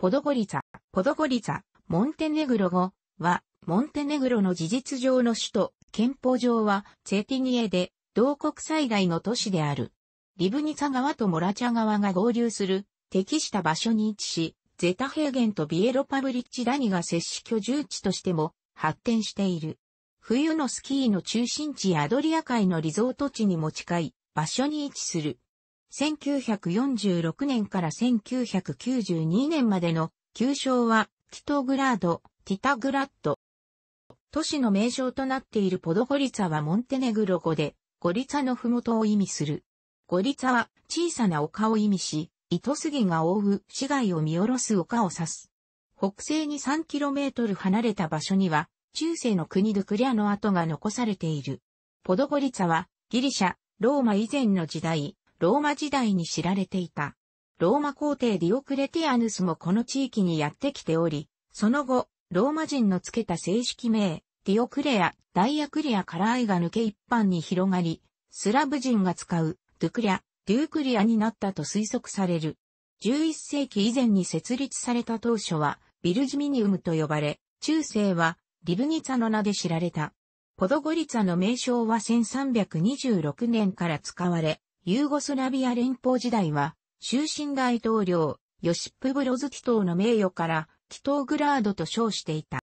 ポドゴリザ、ポドゴリザ、モンテネグロ語は、モンテネグロの事実上の首都、憲法上は、ツェティニエで、同国最大の都市である。リブニツァ川とモラチャ川が合流する、適した場所に位置し、ゼタ平原とビエロパブリッチニが接し居住地としても発展している。冬のスキーの中心地やアドリア海のリゾート地にも近い、場所に位置する。1946年から1992年までの旧称はキトグラード、ティタグラッド。都市の名称となっているポドゴリツァはモンテネグロ語で、ゴリツァのふもとを意味する。ゴリツァは小さな丘を意味し、糸杉が覆う市街を見下ろす丘を指す。北西に 3km 離れた場所には、中世の国ドクリアの跡が残されている。ポドゴリツァはギリシャ、ローマ以前の時代、ローマ時代に知られていた。ローマ皇帝ディオクレティアヌスもこの地域にやってきており、その後、ローマ人のつけた正式名、ディオクレア、ダイアクリアから愛が抜け一般に広がり、スラブ人が使う、ドゥクリア、デュークリアになったと推測される。11世紀以前に設立された当初は、ビルジミニウムと呼ばれ、中世は、リブニツァの名で知られた。ポドゴリツァの名称は1326年から使われ、ユーゴスラビア連邦時代は、終身大統領、ヨシップ・ブロズキィトーの名誉から、ティトーグラードと称していた。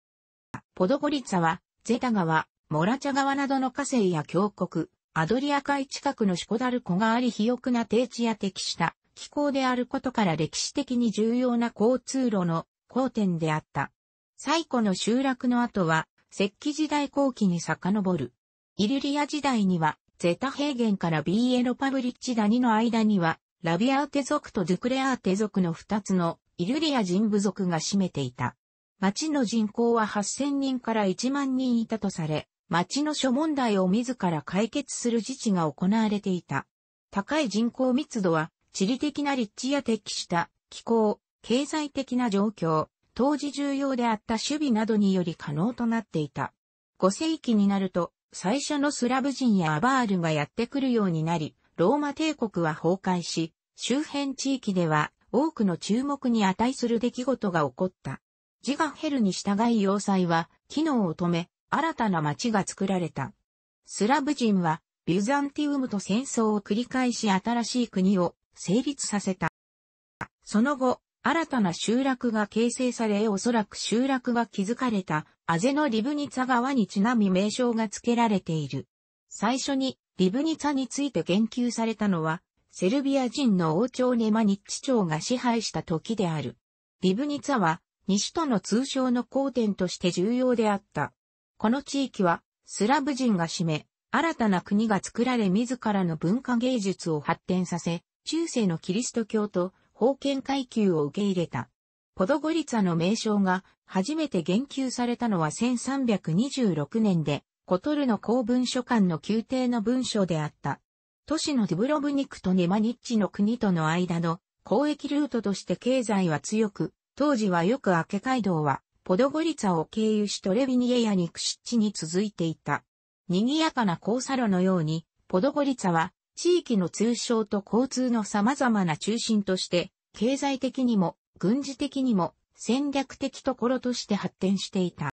ポドゴリツァは、ゼタ川、モラチャ川などの河西や峡谷、アドリア海近くのシコダル湖があり肥沃な低地や適した気候であることから歴史的に重要な交通路の交点であった。最古の集落の後は、石器時代後期に遡る。イュリア時代には、ゼタ平原からビーエロパブリッチニの間には、ラビアーテ族とドゥクレアーテ族の二つのイルリア人部族が占めていた。町の人口は8000人から1万人いたとされ、町の諸問題を自ら解決する自治が行われていた。高い人口密度は、地理的な立地や適した気候、経済的な状況、当時重要であった守備などにより可能となっていた。5世紀になると、最初のスラブ人やアバールがやってくるようになり、ローマ帝国は崩壊し、周辺地域では多くの注目に値する出来事が起こった。ジガヘルに従い要塞は機能を止め、新たな町が作られた。スラブ人はビュザンティウムと戦争を繰り返し新しい国を成立させた。その後、新たな集落が形成され、おそらく集落が築かれた、アゼのリブニツァ川にちなみ名称が付けられている。最初にリブニツァについて言及されたのは、セルビア人の王朝ネマニッチ朝が支配した時である。リブニツァは、西との通称の交点として重要であった。この地域は、スラブ人が占め、新たな国が作られ自らの文化芸術を発展させ、中世のキリスト教と封建階級を受け入れた。ポドゴリツァの名称が初めて言及されたのは1326年で、コトルの公文書館の宮廷の文書であった。都市のディブロブニクとネマニッチの国との間の交易ルートとして経済は強く、当時はよく明け街道は、ポドゴリツァを経由しトレビニエやニクシッチに続いていた。賑やかな交差路のように、ポドゴリツァは地域の通商と交通の様々な中心として、経済的にも、軍事的にも、戦略的ところとして発展していた。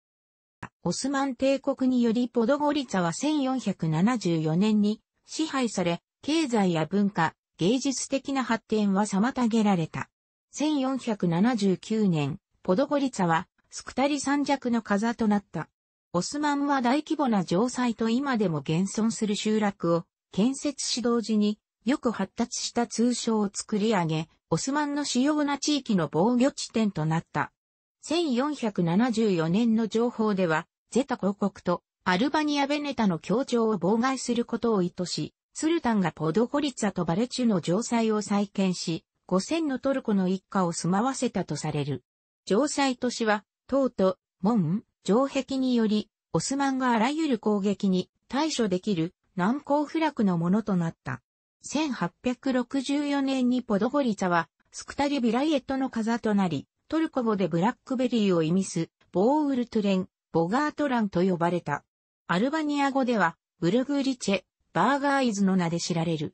オスマン帝国によりポドゴリツァは1474年に支配され、経済や文化、芸術的な発展は妨げられた。1479年、ポドゴリツァはスクタリ山尺の風となった。オスマンは大規模な城塞と今でも現存する集落を建設指導時によく発達した通称を作り上げ、オスマンの主要な地域の防御地点となった。1474年の情報では、ゼタ広国とアルバニア・ベネタの協調を妨害することを意図し、スルタンがポドゴリツァとバレチュの城塞を再建し、5000のトルコの一家を住まわせたとされる。城塞都市は、塔と門、城壁により、オスマンがあらゆる攻撃に対処できる難攻不落のものとなった。1864年にポドゴリツァは、スクタリビライエットの風となり、トルコ語でブラックベリーを意味す、ボーウルトレン、ボガートランと呼ばれた。アルバニア語では、ブルグリチェ、バーガーイズの名で知られる。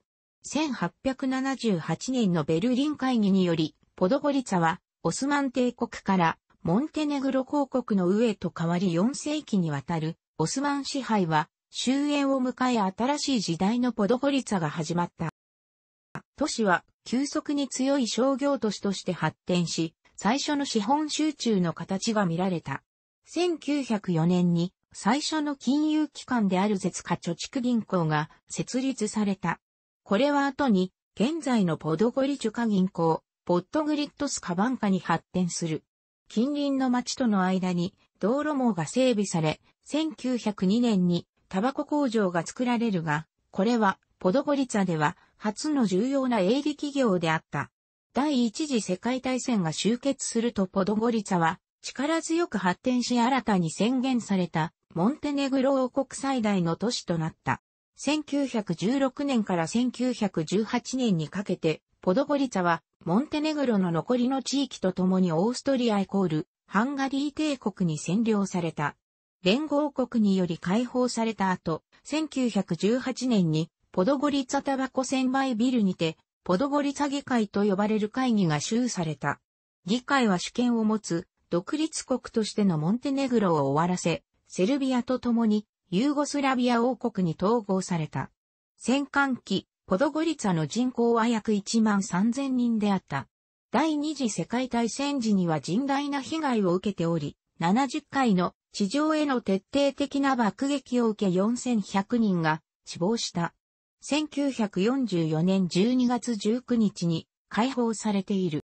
1878年のベルリン会議により、ポドゴリツァは、オスマン帝国からモンテネグロ公国の上へと変わり4世紀にわたるオスマン支配は終焉を迎え新しい時代のポドホリツァが始まった。都市は急速に強い商業都市として発展し、最初の資本集中の形が見られた。1904年に最初の金融機関である絶カ貯蓄銀行が設立された。これは後に現在のポドゴリチュカ銀行、ポットグリッドスカバンカに発展する。近隣の町との間に道路網が整備され、1902年にタバコ工場が作られるが、これは、ポドゴリツァでは、初の重要な営利企業であった。第一次世界大戦が終結するとポドゴリツァは、力強く発展し新たに宣言された、モンテネグロ王国最大の都市となった。1916年から1918年にかけて、ポドゴリツァは、モンテネグロの残りの地域とともにオーストリアイコール、ハンガリー帝国に占領された。連合国により解放された後、1918年にポドゴリツァタバコ専売ビルにて、ポドゴリツァ議会と呼ばれる会議が周された。議会は主権を持つ独立国としてのモンテネグロを終わらせ、セルビアと共にユーゴスラビア王国に統合された。戦艦機、ポドゴリツァの人口は約1万3000人であった。第二次世界大戦時には甚大な被害を受けており、70回の地上への徹底的な爆撃を受け4100人が死亡した。1944年12月19日に解放されている。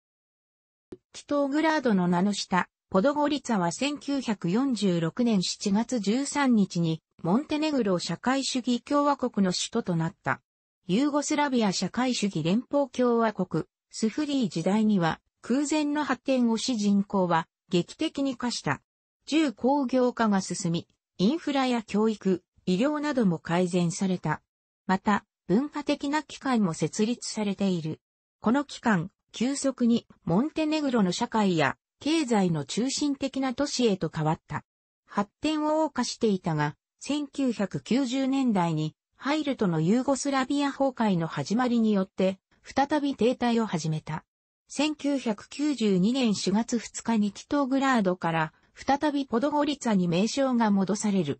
キトーグラードの名の下、ポドゴリツァは1946年7月13日にモンテネグロ社会主義共和国の首都となった。ユーゴスラビア社会主義連邦共和国、スフリー時代には空前の発展をし人口は劇的に化した。重工業化が進み、インフラや教育、医療なども改善された。また、文化的な機会も設立されている。この期間、急速にモンテネグロの社会や経済の中心的な都市へと変わった。発展を謳歌していたが、1990年代にハイルトのユーゴスラビア崩壊の始まりによって、再び停滞を始めた。1992年4月2日にティトーグラードから再びポドゴリツァに名称が戻される。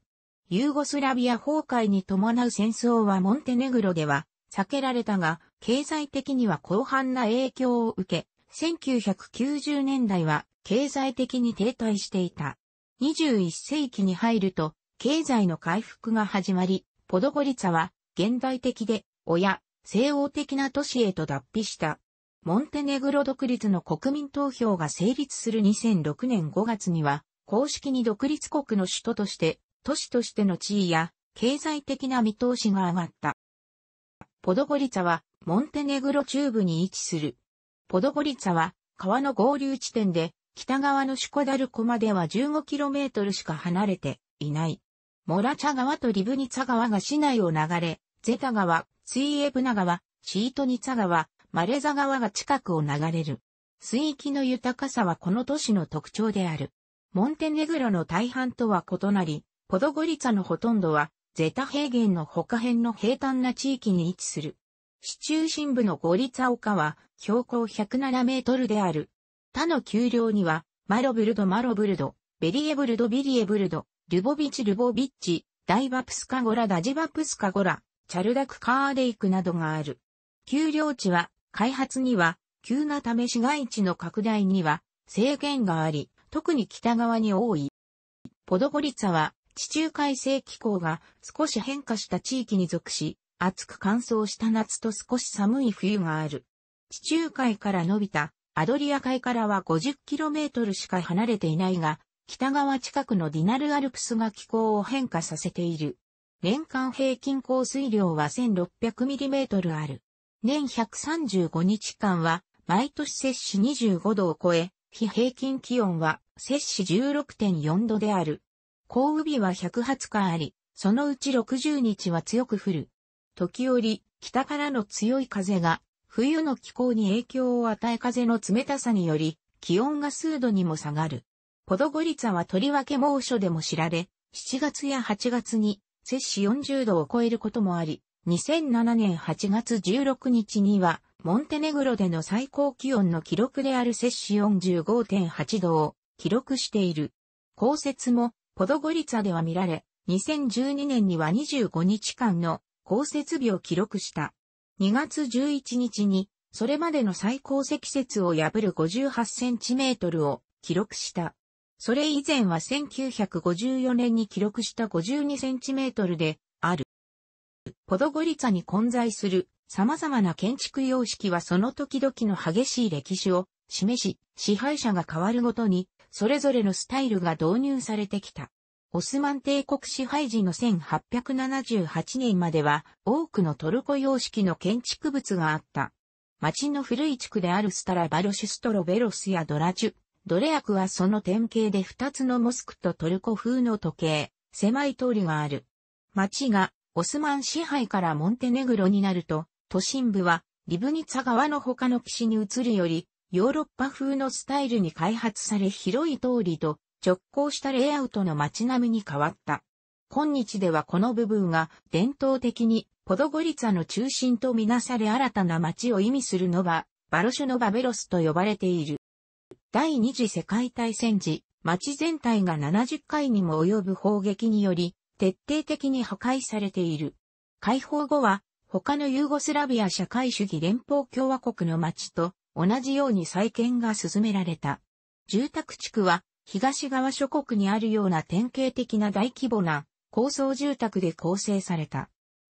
ユーゴスラビア崩壊に伴う戦争はモンテネグロでは避けられたが、経済的には広範な影響を受け、1990年代は経済的に停滞していた。21世紀に入ると、経済の回復が始まり、ポドゴリツァは現代的で、親、西欧的な都市へと脱皮した。モンテネグロ独立の国民投票が成立する2006年5月には、公式に独立国の首都として、都市としての地位や、経済的な見通しが上がった。ポドゴリツァは、モンテネグロ中部に位置する。ポドゴリツァは、川の合流地点で、北側のシュコダルコまでは 15km しか離れていない。モラチャ川とリブニツァ川が市内を流れ、ゼタ川、ツイエブナ川、シートニツァ川、マレザ川が近くを流れる。水域の豊かさはこの都市の特徴である。モンテネグロの大半とは異なり、ポドゴリツァのほとんどは、ゼタ平原の他辺の平坦な地域に位置する。市中心部のゴリツァ丘は、標高107メートルである。他の丘陵には、マロブルドマロブルド、ベリエブルドビリエブルド、ルボビチルボビッチ、ダイバプスカゴラダジバプスカゴラ、チャルダクカーデイクなどがある。丘陵地は開発には、急なため市街地の拡大には制限があり、特に北側に多い。ポドゴリツァは地中海性気候が少し変化した地域に属し、暑く乾燥した夏と少し寒い冬がある。地中海から伸びたアドリア海からは 50km しか離れていないが、北側近くのディナルアルプスが気候を変化させている。年間平均降水量は 1600mm ある。年135日間は、毎年摂氏25度を超え、非平均気温は摂氏16.4度である。降雨日は1 0 0日あり、そのうち60日は強く降る。時折、北からの強い風が、冬の気候に影響を与え風の冷たさにより、気温が数度にも下がる。ポドゴリツァはとりわけ猛暑でも知られ、7月や8月に摂氏40度を超えることもあり、2007年8月16日には、モンテネグロでの最高気温の記録である摂氏45.8度を記録している。降雪もポドゴリツァでは見られ、2012年には25日間の降雪日を記録した。2月11日に、それまでの最高積雪を破る58センチメートルを記録した。それ以前は1954年に記録した52センチメートルでポドゴリツァに混在する様々な建築様式はその時々の激しい歴史を示し、支配者が変わるごとに、それぞれのスタイルが導入されてきた。オスマン帝国支配時の1878年までは多くのトルコ様式の建築物があった。町の古い地区であるスタラバロシュストロベロスやドラジュ、ドレアクはその典型で2つのモスクとトルコ風の時計、狭い通りがある。町がオスマン支配からモンテネグロになると、都心部はリブニツァ川の他の岸に移るより、ヨーロッパ風のスタイルに開発され広い通りと直行したレイアウトの街並みに変わった。今日ではこの部分が伝統的にポドゴリツァの中心とみなされ新たな街を意味するのはバロシュノバベロスと呼ばれている。第二次世界大戦時、街全体が70回にも及ぶ砲撃により徹底的に破壊されている。解放後は、他のユーゴスラビア社会主義連邦共和国の町と同じように再建が進められた。住宅地区は東側諸国にあるような典型的な大規模な高層住宅で構成された。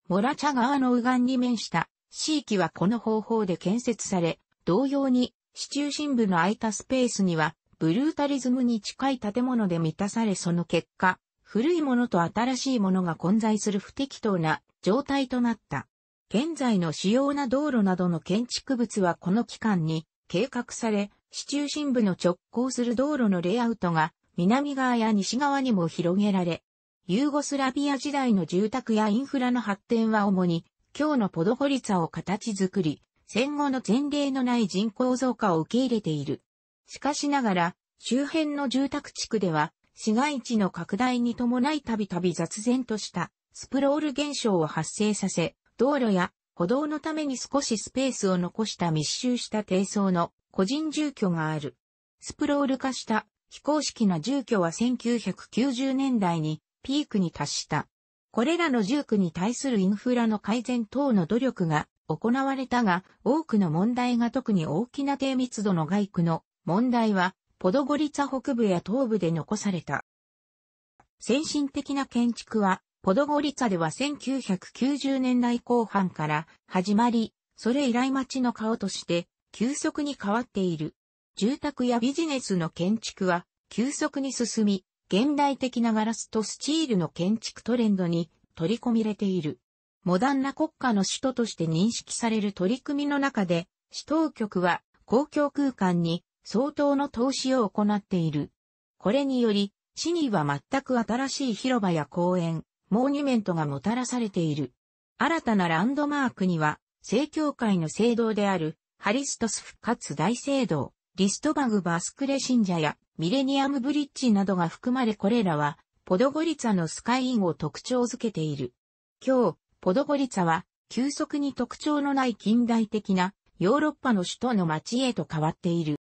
モラチャ川の右岸に面した地域はこの方法で建設され、同様に市中心部の空いたスペースにはブルータリズムに近い建物で満たされその結果、古いものと新しいものが混在する不適当な状態となった。現在の主要な道路などの建築物はこの期間に計画され、市中心部の直行する道路のレイアウトが南側や西側にも広げられ、ユーゴスラビア時代の住宅やインフラの発展は主に今日のポドホリツァを形作り、戦後の前例のない人口増加を受け入れている。しかしながら、周辺の住宅地区では市街地の拡大に伴いたびたび雑然としたスプロール現象を発生させ、道路や歩道のために少しスペースを残した密集した低層の個人住居がある。スプロール化した非公式な住居は1990年代にピークに達した。これらの住居に対するインフラの改善等の努力が行われたが、多くの問題が特に大きな低密度の外区の問題はポドゴリツァ北部や東部で残された。先進的な建築は、ポドゴリツァでは1990年代後半から始まり、それ以来町の顔として急速に変わっている。住宅やビジネスの建築は急速に進み、現代的なガラスとスチールの建築トレンドに取り込みれている。モダンな国家の首都として認識される取り組みの中で、市当局は公共空間に相当の投資を行っている。これにより、市には全く新しい広場や公園、モーニュメントがもたらされている。新たなランドマークには、正教会の聖堂である、ハリストス復活大聖堂、リストバグバスクレ信者やミレニアムブリッジなどが含まれこれらは、ポドゴリツァのスカイインを特徴づけている。今日、ポドゴリツァは、急速に特徴のない近代的なヨーロッパの首都の街へと変わっている。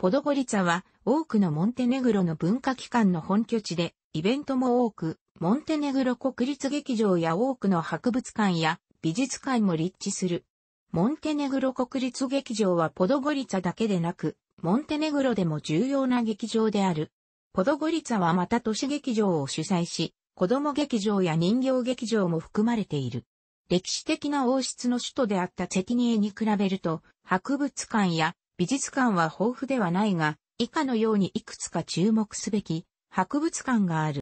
ポドゴリツァは多くのモンテネグロの文化機関の本拠地で、イベントも多く、モンテネグロ国立劇場や多くの博物館や美術館も立地する。モンテネグロ国立劇場はポドゴリツァだけでなく、モンテネグロでも重要な劇場である。ポドゴリツァはまた都市劇場を主催し、子供劇場や人形劇場も含まれている。歴史的な王室の首都であったチェティニエに比べると、博物館や美術館は豊富ではないが、以下のようにいくつか注目すべき博物館がある。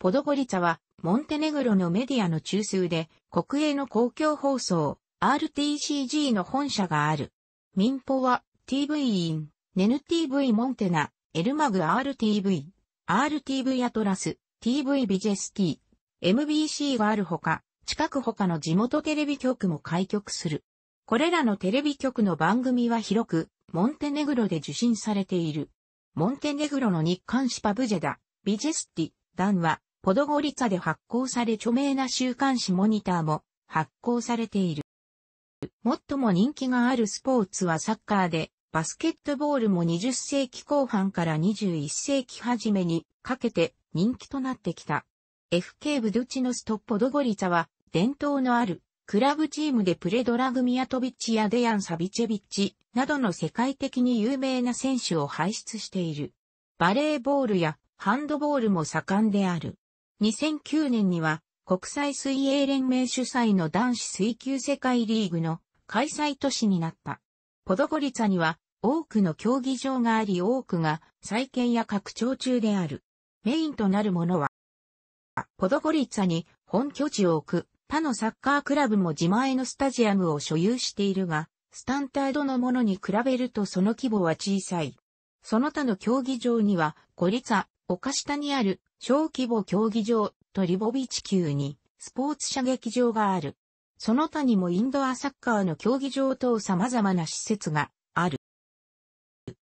ポドゴリツァは、モンテネグロのメディアの中枢で、国営の公共放送、RTCG の本社がある。民放は、TV イン、NTV モンテナ、エルマグ RTV、RTV アトラス、TV ビジェスティ、MBC があるほか、近く他の地元テレビ局も開局する。これらのテレビ局の番組は広く、モンテネグロで受信されている。モンテネグロの日刊誌パブジェダ、ビジェスティ、ダンは、ポドゴリツァで発行され著名な週刊誌モニターも発行されている。最も人気があるスポーツはサッカーで、バスケットボールも20世紀後半から21世紀初めにかけて人気となってきた。FK ブドゥチノストポドゴリツァは伝統のあるクラブチームでプレドラグミアトビッチやデヤン・サビチェビッチなどの世界的に有名な選手を輩出している。バレーボールやハンドボールも盛んである。2009年には国際水泳連盟主催の男子水球世界リーグの開催都市になった。ポドゴリツァには多くの競技場があり多くが再建や拡張中である。メインとなるものは、ポドゴリツァに本拠地を置く他のサッカークラブも自前のスタジアムを所有しているが、スタンタードのものに比べるとその規模は小さい。その他の競技場には、ゴリツァ、岡下にある小規模競技場とリボビ地球にスポーツ射撃場がある。その他にもインドアサッカーの競技場等様々な施設がある。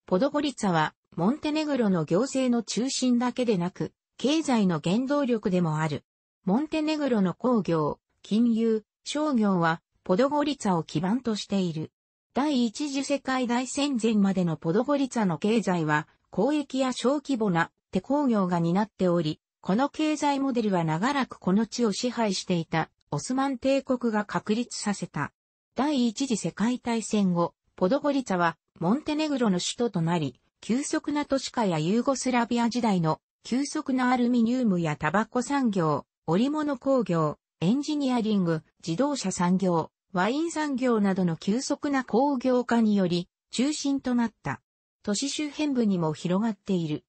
ポドゴリツァは、モンテネグロの行政の中心だけでなく、経済の原動力でもある。モンテネグロの工業、金融、商業はポドゴリツァを基盤としている。第一次世界大戦前までのポドゴリツァの経済は交易や小規模な手工業が担っており、この経済モデルは長らくこの地を支配していたオスマン帝国が確立させた。第一次世界大戦後、ポドゴリツァはモンテネグロの首都となり、急速な都市化やユーゴスラビア時代の急速なアルミニウムやタバコ産業、織物工業、エンジニアリング、自動車産業、ワイン産業などの急速な工業化により中心となった都市周辺部にも広がっている。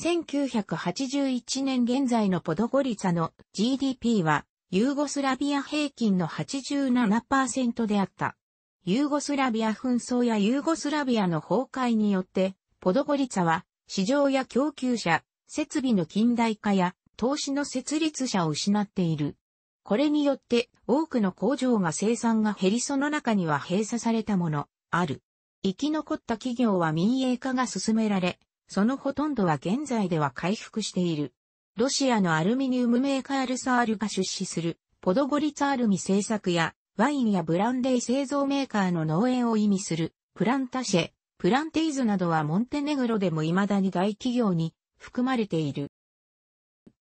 1981年現在のポドゴリツァの GDP はユーゴスラビア平均の87%であった。ユーゴスラビア紛争やユーゴスラビアの崩壊によってポドゴリツァは市場や供給者、設備の近代化や投資の設立者を失っている。これによって多くの工場が生産が減りその中には閉鎖されたもの、ある。生き残った企業は民営化が進められ、そのほとんどは現在では回復している。ロシアのアルミニウムメーカールサールが出資するポドゴリツアルミ製作やワインやブランデー製造メーカーの農園を意味するプランタシェ、プランテイズなどはモンテネグロでも未だに大企業に含まれている。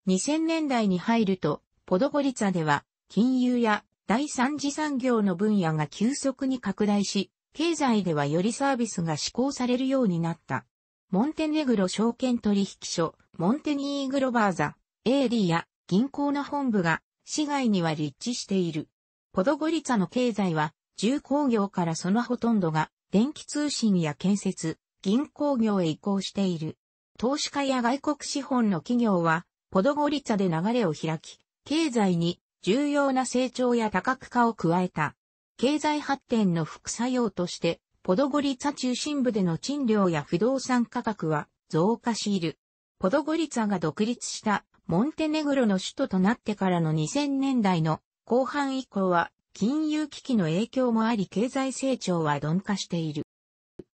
2000年代に入るとポドゴリツァでは、金融や第三次産業の分野が急速に拡大し、経済ではよりサービスが施行されるようになった。モンテネグロ証券取引所、モンテニーグロバーザ、エーリーや銀行の本部が市外には立地している。ポドゴリツァの経済は重工業からそのほとんどが電気通信や建設、銀行業へ移行している。投資家や外国資本の企業はポドゴリツァで流れを開き、経済に重要な成長や多角化を加えた。経済発展の副作用として、ポドゴリツァ中心部での賃料や不動産価格は増加している。ポドゴリツァが独立したモンテネグロの首都となってからの2000年代の後半以降は金融危機の影響もあり経済成長は鈍化している。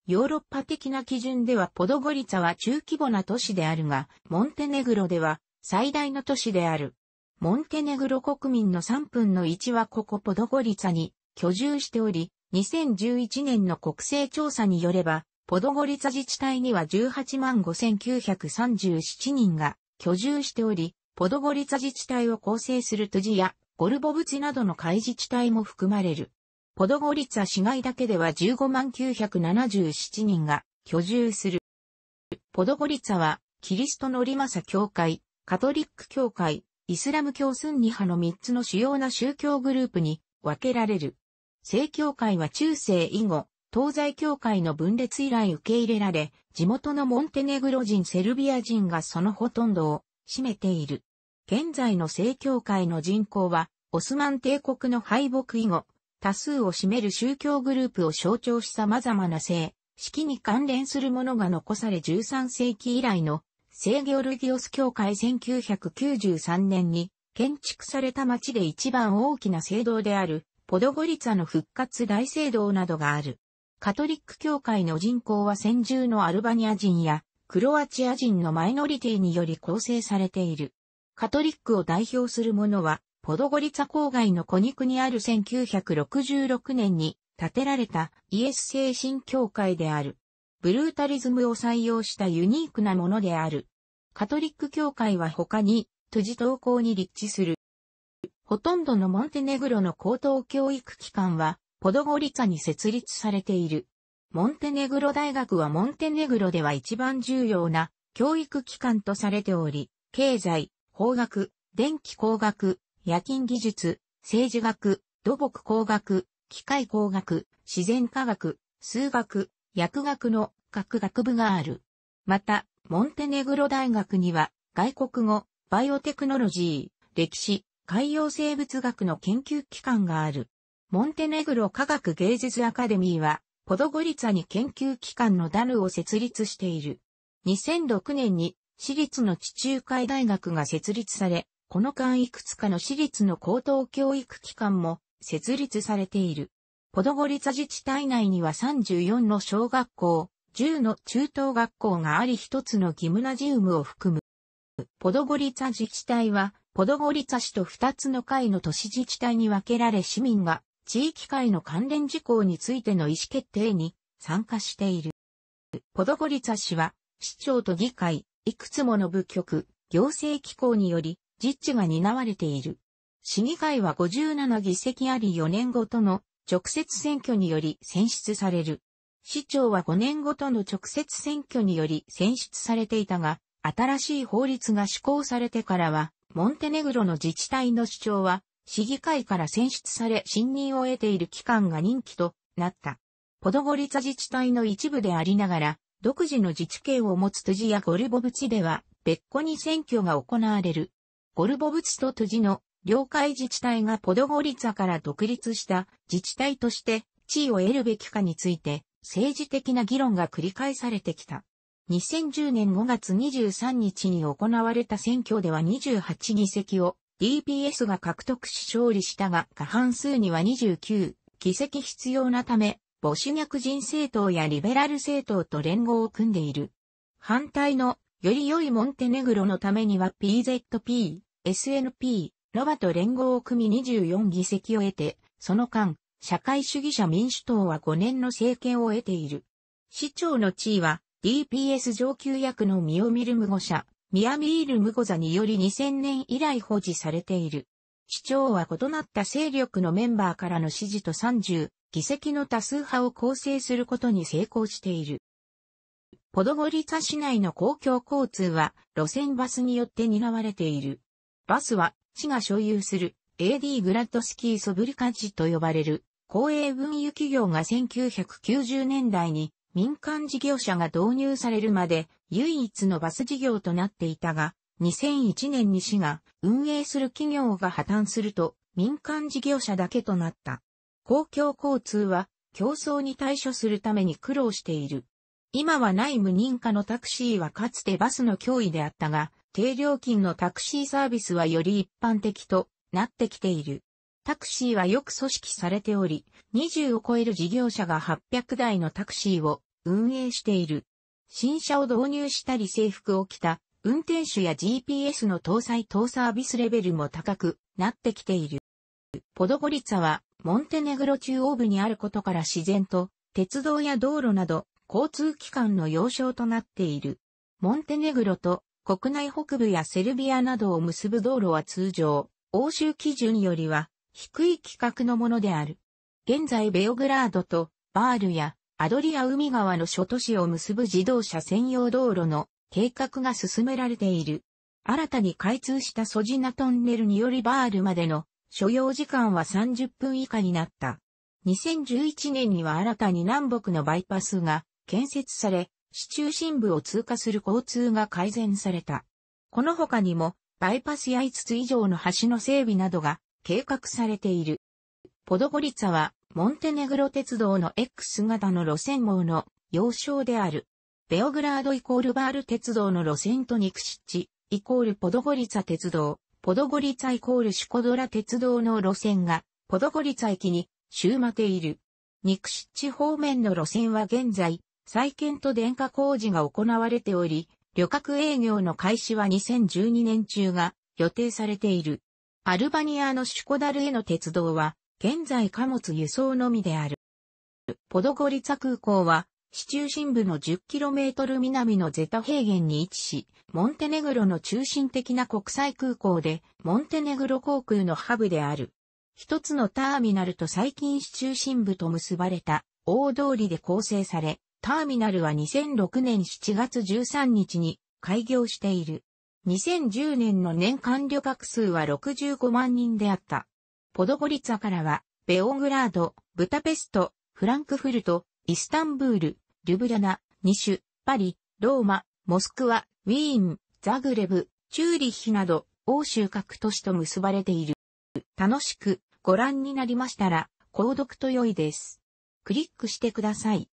ヨーロッパ的な基準ではポドゴリツァは中規模な都市であるが、モンテネグロでは最大の都市である。モンテネグロ国民の3分の1はここポドゴリツァに居住しており、2011年の国勢調査によれば、ポドゴリツァ自治体には18万5937人が居住しており、ポドゴリツァ自治体を構成するトゥジやゴルボブチなどの海自治体も含まれる。ポドゴリツァ市街だけでは15万977人が居住する。ポドゴリツァは、キリストのリマサ教会、カトリック教会、イスラム教スンニ派の3つの主要な宗教グループに分けられる。正教会は中世以後、東西教会の分裂以来受け入れられ、地元のモンテネグロ人セルビア人がそのほとんどを占めている。現在の正教会の人口は、オスマン帝国の敗北以後、多数を占める宗教グループを象徴し様々な性、式に関連するものが残され13世紀以来の聖ギョルギオス教会1993年に建築された町で一番大きな聖堂であるポドゴリツァの復活大聖堂などがある。カトリック教会の人口は先住のアルバニア人やクロアチア人のマイノリティにより構成されている。カトリックを代表するものはポドゴリツァ郊外の小肉にある1966年に建てられたイエス精神教会である。ブルータリズムを採用したユニークなものである。カトリック教会は他に、都自統校に立地する。ほとんどのモンテネグロの高等教育機関は、ポドゴリカに設立されている。モンテネグロ大学はモンテネグロでは一番重要な教育機関とされており、経済、法学、電気工学、夜勤技術、政治学、土木工学、機械工学、自然科学、数学、薬学の各学部がある。また、モンテネグロ大学には、外国語、バイオテクノロジー、歴史、海洋生物学の研究機関がある。モンテネグロ科学芸術アカデミーは、ポドゴリツァに研究機関のダルを設立している。2006年に私立の地中海大学が設立され、この間いくつかの私立の高等教育機関も設立されている。ポドゴリツァ自治体内には34の小学校、10の中等学校があり1つのギムナジウムを含む。ポドゴリツァ自治体は、ポドゴリツァ市と2つの会の都市自治体に分けられ市民が地域会の関連事項についての意思決定に参加している。ポドゴリツァ市は、市長と議会、いくつもの部局、行政機構により、実地が担われている。市議会は57議席あり4年ごとの直接選挙により選出される。市長は5年ごとの直接選挙により選出されていたが、新しい法律が施行されてからは、モンテネグロの自治体の市長は、市議会から選出され信任を得ている期間が任期となった。ポドゴリツァ自治体の一部でありながら、独自の自治権を持つトゥジやゴルボブチでは、別個に選挙が行われる。ゴルボブチとトゥジの領海自治体がポドゴリツァから独立した自治体として地位を得るべきかについて政治的な議論が繰り返されてきた。2010年5月23日に行われた選挙では28議席を DPS が獲得し勝利したが過半数には29議席必要なため、母子逆人政党やリベラル政党と連合を組んでいる。反対のより良いモンテネグロのためには PZP、SNP、ロバと連合を組み24議席を得て、その間、社会主義者民主党は5年の政権を得ている。市長の地位は DPS 上級役のミオミル・ムゴ社、ミアミール・ムゴザにより2000年以来保持されている。市長は異なった勢力のメンバーからの支持と30、議席の多数派を構成することに成功している。ポドゴリツァ市内の公共交通は路線バスによって担われている。バスは市が所有する AD グラッドスキーソブリカジと呼ばれる公営運輸企業が1990年代に民間事業者が導入されるまで唯一のバス事業となっていたが、2001年に市が運営する企業が破綻すると民間事業者だけとなった。公共交通は競争に対処するために苦労している。今はない無認可のタクシーはかつてバスの脅威であったが、低料金のタクシーサービスはより一般的となってきている。タクシーはよく組織されており、20を超える事業者が800台のタクシーを運営している。新車を導入したり制服を着た、運転手や GPS の搭載等サービスレベルも高くなってきている。ポドゴリツァは、モンテネグロ中央部にあることから自然と、鉄道や道路など、交通機関の要衝となっている。モンテネグロと国内北部やセルビアなどを結ぶ道路は通常、欧州基準よりは低い規格のものである。現在ベオグラードとバールやアドリア海側の諸都市を結ぶ自動車専用道路の計画が進められている。新たに開通したソジナトンネルによりバールまでの所要時間は30分以下になった。2011年には新たに南北のバイパスが建設され、市中心部を通過する交通が改善された。この他にも、バイパスや5つ以上の橋の整備などが計画されている。ポドゴリツァは、モンテネグロ鉄道の X 型の路線網の要衝である。ベオグラードイコールバール鉄道の路線とニクシッチ、イコールポドゴリツァ鉄道、ポドゴリツァイコールシュコドラ鉄道の路線が、ポドゴリツァ駅に、終まている。ニクシッチ方面の路線は現在、再建と電化工事が行われており、旅客営業の開始は2012年中が予定されている。アルバニアのシュコダルへの鉄道は、現在貨物輸送のみである。ポドゴリツァ空港は、市中心部の 10km 南のゼタ平原に位置し、モンテネグロの中心的な国際空港で、モンテネグロ航空のハブである。一つのターミナルと最近市中心部と結ばれた大通りで構成され、ターミナルは2006年7月13日に開業している。2010年の年間旅客数は65万人であった。ポドゴリツァからは、ベオグラード、ブタペスト、フランクフルト、イスタンブール、ルブリャナ、ニシュ、パリ、ローマ、モスクワ、ウィーン、ザグレブ、チューリッヒなど、欧州各都市と結ばれている。楽しくご覧になりましたら、購読と良いです。クリックしてください。